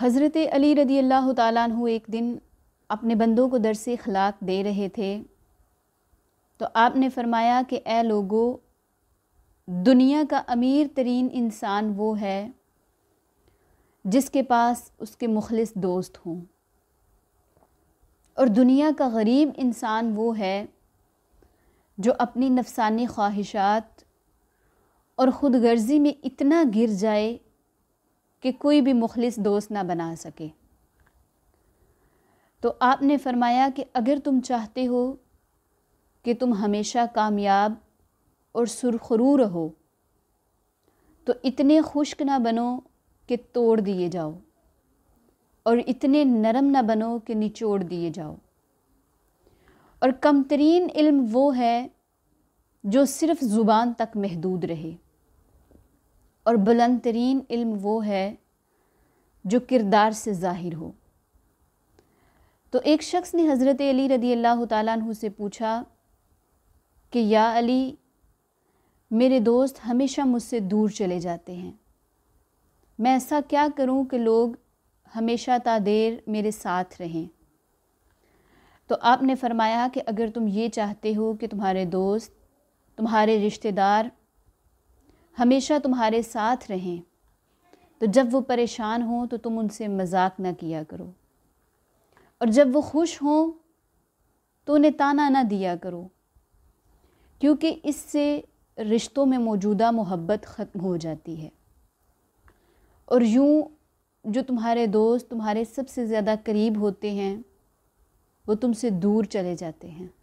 हज़रत अली रदी अल्लाह तु एक दिन अपने बंदों को दरस अखलाक दे रहे थे तो आपने फरमाया कि ए लोगो दुनिया का अमीर तरीन इंसान वो है जिसके पास उसके मुखलस दोस्त हों और दुनिया का गरीब इंसान वो है जो अपनी नफसानी ख्वाहिशात और ख़ुद गर्जी में इतना गिर जाए कि कोई भी मुखलिस दोस्त ना बना सके तो आपने फरमाया कि अगर तुम चाहते हो कि तुम हमेशा कामयाब और सुरखरू रहो तो इतने खुश्क ना बनो कि तोड़ दिए जाओ और इतने नरम ना बनो कि निचोड़ दिए जाओ और कमतरीन इल्म वो है जो सिर्फ़ ज़ुबान तक महदूद रहे और बुलंद तरीन इल्म वो है जो किरदार से ज़ाहिर हो तो एक शख्स ने हज़रत अली रदी अल्लाह तु से पूछा कि या अली मेरे दोस्त हमेशा मुझसे दूर चले जाते हैं मैं ऐसा क्या करूं कि लोग हमेशा तादेर मेरे साथ रहें तो आपने फरमाया कि अगर तुम ये चाहते हो कि तुम्हारे दोस्त तुम्हारे रिश्तेदार हमेशा तुम्हारे साथ रहें तो जब वो परेशान हों तो तुम उनसे मजाक ना किया करो और जब वो खुश हों तो उन्हें ताना ना दिया करो क्योंकि इससे रिश्तों में मौजूदा मोहब्बत ख़त्म हो जाती है और यूँ जो तुम्हारे दोस्त तुम्हारे सबसे ज़्यादा करीब होते हैं वो तुमसे दूर चले जाते हैं